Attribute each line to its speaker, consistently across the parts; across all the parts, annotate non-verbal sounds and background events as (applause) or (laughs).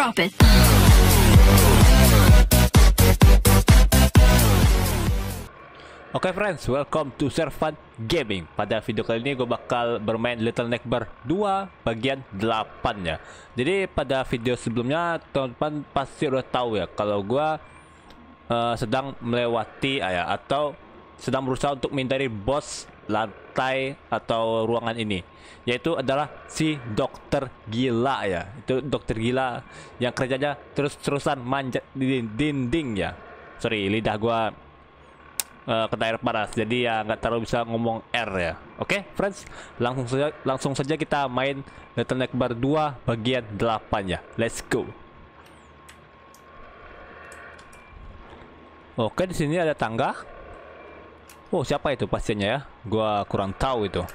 Speaker 1: Drop it. Oke okay, friends, welcome to Servant Gaming. Pada video kali ini gue bakal bermain Little Neckbear 2 bagian 8 ya. Jadi pada video sebelumnya teman-teman pasti udah tahu ya kalau gue uh, sedang melewati ayah ya, atau sedang berusaha untuk menghindari bos lantai atau ruangan ini yaitu adalah si dokter gila ya itu dokter gila yang kerjanya terus-terusan manjat di dinding ya sorry lidah gua uh, eh, kena air panas jadi ya nggak terlalu bisa ngomong R ya oke okay, friends langsung saja langsung saja kita main Little Nightmare 2 bagian 8 ya let's go oke okay, di sini ada tangga Oh siapa itu pasiennya ya? Gua kurang tahu itu.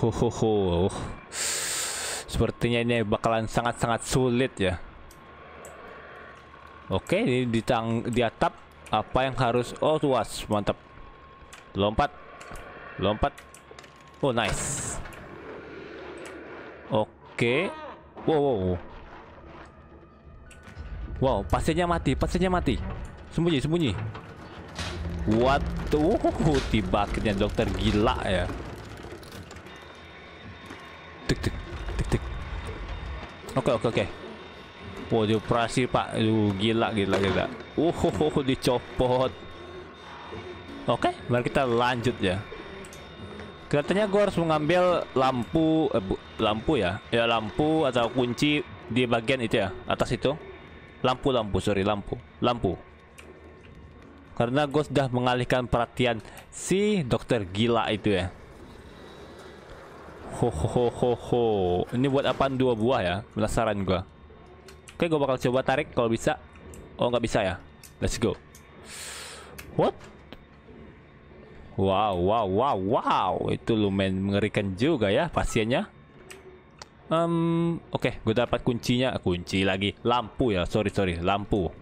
Speaker 1: Hohoho. Sepertinya ini bakalan sangat-sangat sulit ya. Oke, ini di tang di atap apa yang harus oh tuas, mantap. Lompat. Lompat. Oh, nice. Oke. Wow, wow. Wow, pastinya mati, pasiennya mati. Sembunyi, sembunyi. What the... Wow, bucketnya dokter gila ya. Tik, tik, tik, tik. Oke, oke, oke. Okay. Wow, operasi Pak. Aduh, gila, gila, gila. Wow, dicopot. Oke, mari kita lanjut ya. Katanya gue harus mengambil lampu, eh, bu, lampu ya, ya lampu atau kunci di bagian itu ya, atas itu. Lampu, lampu, sorry, lampu, lampu karena gue sudah mengalihkan perhatian si dokter gila itu ya Ho ho ho ho. ini buat apaan dua buah ya penasaran gue oke gue bakal coba tarik kalau bisa oh nggak bisa ya let's go what wow wow wow wow itu lumayan mengerikan juga ya pasiennya um, oke okay, gue dapat kuncinya kunci lagi lampu ya sorry sorry lampu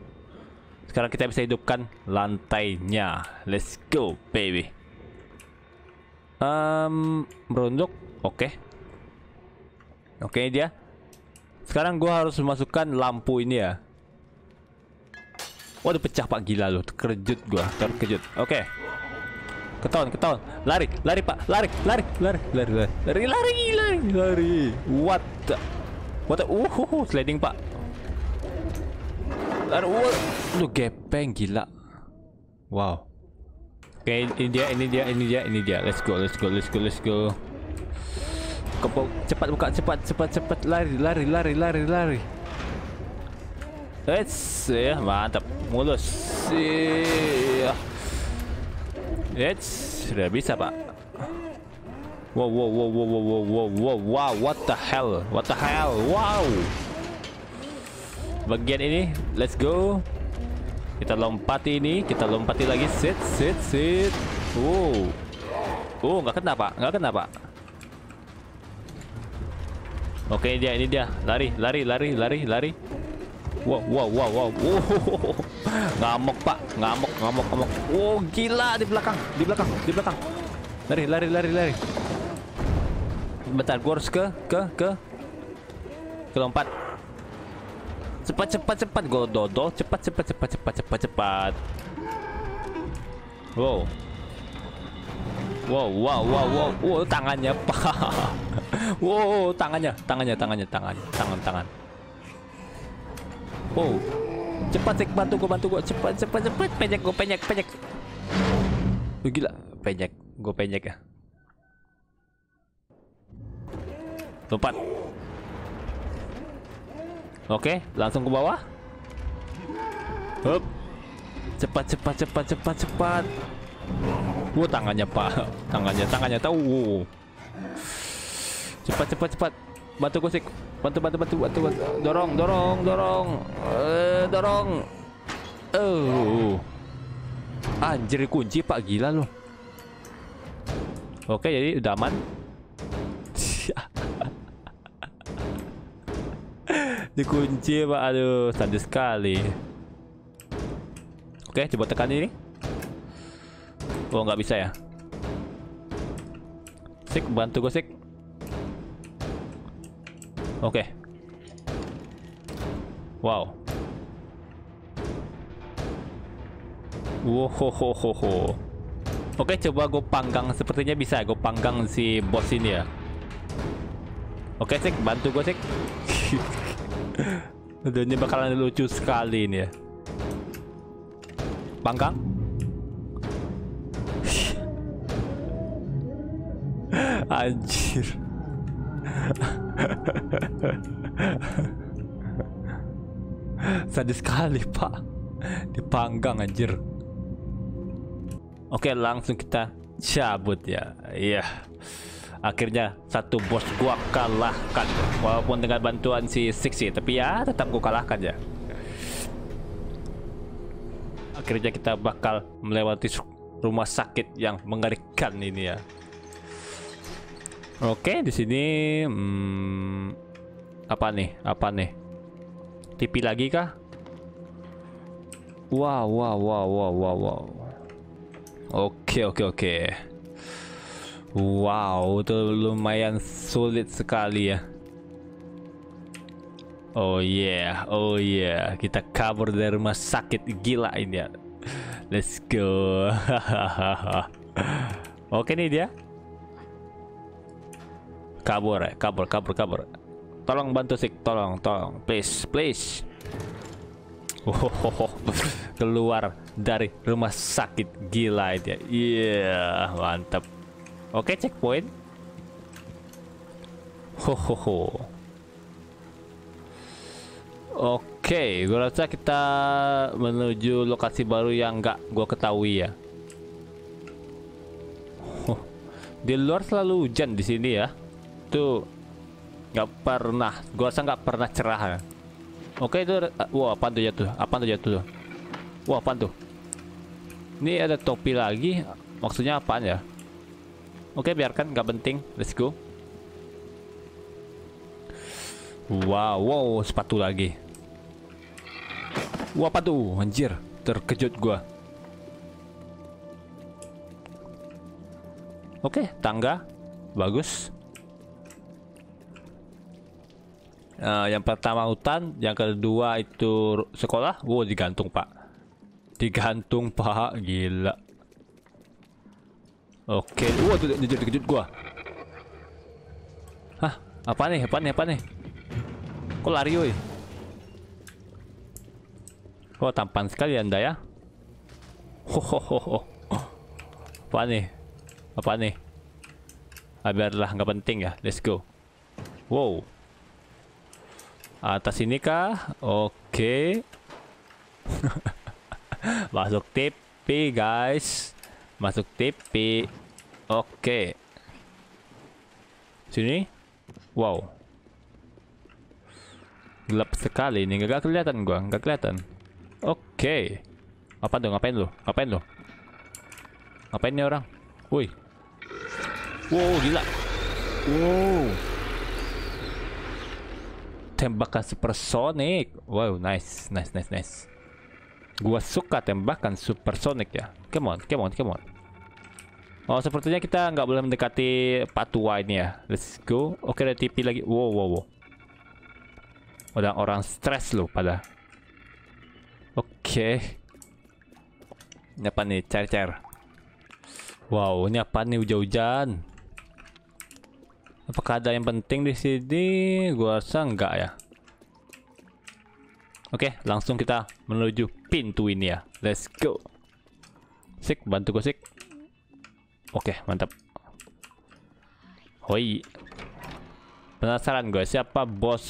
Speaker 1: sekarang kita bisa hidupkan lantainya. Let's go, baby. Um, berunjuk. Oke. Okay. Oke okay, dia. Sekarang gua harus memasukkan lampu ini ya. Waduh pecah pak gila lu. Terkejut gua, terkejut. Oke. Okay. Ketahuan, ketahuan. Lari, lari pak, lari, lari, lari, lari, lari, lari, lari, lari. What the? What the? Uh, uh, uh sliding pak. Aduh, lu gepeng gila. Wow. Oke, okay, ini dia, ini dia, ini dia, ini dia. Let's go, let's go, let's go, let's go. Kepok, cepat buka, cepat, cepat, cepat, lari, lari, lari, lari, lari. Let's, ya yeah, mantap, mulus. Yeah. Let's, sudah bisa pak. Wow, wow, wow, wow, wow, wow, wow, wow, what the hell, what the hell, wow bagian ini let's go kita lompati ini kita lompati lagi sit sit sit wow oh nggak kena pak nggak kena pak oke dia ini dia lari lari lari lari lari wow wow wow wow, wow. (laughs) ngamuk pak ngamuk ngamuk ngamuk wow oh, gila di belakang di belakang di belakang lari lari lari lari bentar gue harus ke ke ke ke lompat Cepat cepat cepat dodo cepat cepat cepat cepat cepat cepat. Wow. Wow, wow, wow, wow, wow, tangannya (laughs) pak. wow, tangannya, tangannya, tangannya, tangan tangan, tangan. Wow, cepat cek bantu gue, bantu gue, cepat, cepat, cepat, penyek gue, penyek, penyek. Lu gila, penyek, gue penyek ya. Lompat. Oke, langsung ke bawah. Hup. Cepat, cepat, cepat, cepat, cepat. Wow, tangannya pak, tangannya, tangannya tahu. Cepat, cepat, cepat. Bantu kusik, bantu, bantu, bantu, bantu, Dorong, dorong, dorong, eh, dorong. Oh, anjir kunci pak gila loh. Oke, jadi udah aman. dikunci pak aduh sadis sekali oke coba tekan ini oh nggak bisa ya sik bantu gue sik oke wow Wohohohoho. Oke, coba gue panggang. Sepertinya bisa gue panggang si bos ini ya. Oke, sik. Bantu gue, sik. (laughs) ini bakalan lucu sekali ini ya. Bangkang? (laughs) Anjir. (laughs) Sadis sekali, Pak. Dipanggang anjir. Oke, langsung kita cabut ya. Iya. Yeah. Akhirnya satu bos gua kalahkan Walaupun dengan bantuan si Sixi Tapi ya tetap gua kalahkan ya Akhirnya kita bakal melewati rumah sakit yang mengerikan ini ya Oke di sini hmm, Apa nih? Apa nih? TV lagi kah? Wow wow wow wow wow wow Oke oke oke Wow, itu lumayan sulit sekali ya. Oh yeah, oh yeah. Kita kabur dari rumah sakit gila ini ya. Let's go. (laughs) Oke nih dia. Kabur ya, kabur, kabur, kabur. Tolong bantu sih, tolong, tolong, please, please. Oh, (laughs) keluar dari rumah sakit gila itu ya. Iya, mantap. Oke, checkpoint. Ho ho ho. Oke, gue rasa kita menuju lokasi baru yang gak gue ketahui ya. Di luar selalu hujan di sini ya. Tuh nggak pernah, gue rasa nggak pernah cerah. Ya. Oke itu, wah apa tuh jatuh? Apa tuh jatuh? Wah apa tuh? Ini ada topi lagi, maksudnya apaan ya? Oke, okay, biarkan nggak penting. Let's go. Wow, wow, sepatu lagi. Wah, apa tuh? Anjir, terkejut gua. Oke, okay, tangga. Bagus. Uh, yang pertama hutan, yang kedua itu sekolah. Wow, digantung, Pak. Digantung, Pak. Gila. Oke, waduh jadi kejut gua. Hah, apa nih? Apa nih? Apa nih? Kok lari woi? Oh, tampan sekali Anda ya. Ho ho ho ho. Apa nih? Apa nih? Ah, biarlah nggak penting ya. Let's go. Wow. Atas ini kah? Oke. (laughs) Masuk TP, guys. Masuk TP. Oke. Sini. Wow. Gelap sekali ini. Gak kelihatan gua, gak kelihatan. Oke. Apa tuh? Ngapain lo? Ngapain lo? Ngapain nih orang? Woi. Wow, gila. Wow. Tembakan supersonik Wow, nice, nice, nice, nice. Gua suka tembakan supersonik ya. Come on, come on, come on. Oh, sepertinya kita nggak boleh mendekati patua ini ya. Let's go. Oke, ada TV lagi. Wow, wow, wow. Udah orang stres loh pada. Oke. Ini apa nih? Cair-cair. Wow, ini apa nih hujan-hujan? Apakah ada yang penting di sini? Gua rasa enggak ya. Oke, langsung kita menuju pintu ini ya. Let's go. Sik, bantu gue sik. Oke, mantap. Hoi. Penasaran gue siapa bos?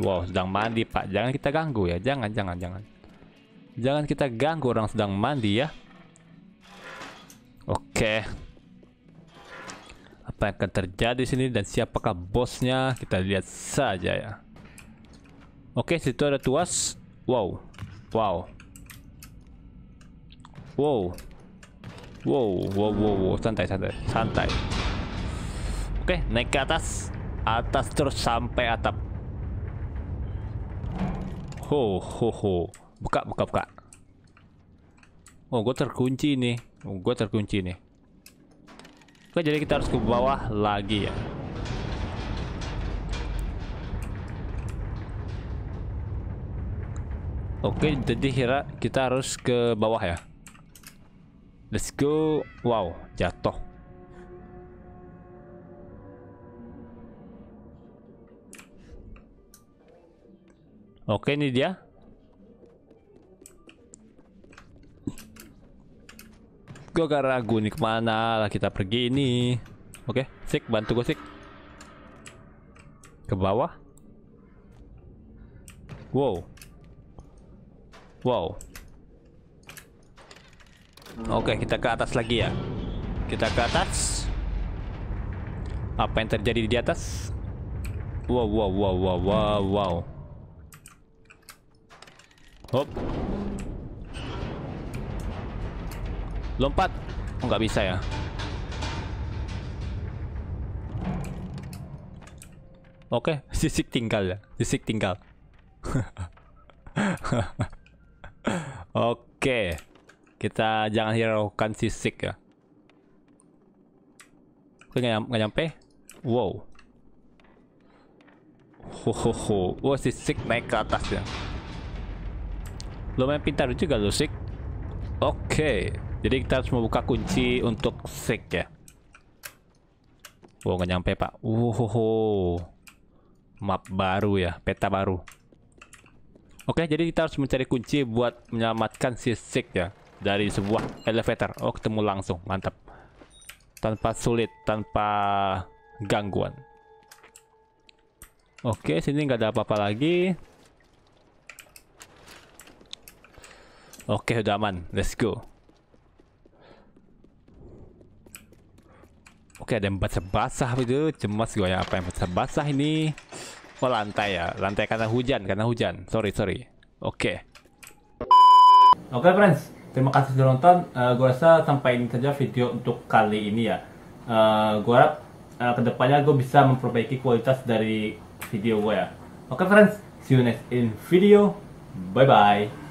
Speaker 1: Wow, sedang mandi, Pak. Jangan kita ganggu ya. Jangan, jangan, jangan. Jangan kita ganggu orang sedang mandi ya. Oke. Apa yang akan terjadi di sini dan siapakah bosnya? Kita lihat saja ya. Oke, situ ada tuas. Wow. Wow. Wow. Wow, wow, wow, wow. santai, santai, santai. Oke, naik ke atas, atas terus sampai atap. Ho, ho, ho. Buka, buka, buka. Oh, gue terkunci nih. Oh, gue terkunci nih. Oke, jadi kita harus ke bawah lagi ya. Oke, jadi kira kita harus ke bawah ya. Let's go. Wow, jatuh. Oke, ini dia. Gue gak ragu nih kemana lah kita pergi ini. Oke, sik bantu gue sik. Ke bawah. Wow. Wow. Oke, kita ke atas lagi ya. Kita ke atas. Apa yang terjadi di atas? Wow, wow, wow, wow, wow, wow. Hop. Lompat. Oh, nggak bisa ya. Oke, (laughs) sisik tinggal ya. Sisik tinggal. (laughs) Oke. Kita jangan hiraukan si Sik ya. Oke, nggak nyam nyampe. Wow. ho ho ho, Wow, si Sik naik ke atas ya. Lumayan pintar juga lo Sik. Oke. Jadi kita harus membuka kunci untuk Sik ya. Wow, nggak nyampe pak. Wow. Map baru ya, peta baru. Oke, jadi kita harus mencari kunci buat menyelamatkan si Sik ya dari sebuah elevator. Oh, ketemu langsung. Mantap. Tanpa sulit, tanpa gangguan. Oke, sini nggak ada apa-apa lagi. Oke, udah aman. Let's go. Oke, ada yang basah-basah itu. Cemas gue ya, apa yang basah-basah ini. Oh, lantai ya. Lantai karena hujan, karena hujan. Sorry, sorry. Oke. Oke, friends. Terima kasih sudah nonton. Uh, eh, gue rasa sampai ini saja video untuk kali ini ya. Uh, eh, gue harap uh, eh, kedepannya gue bisa memperbaiki kualitas dari video gue ya. Oke okay, friends, see you next in video. Bye bye.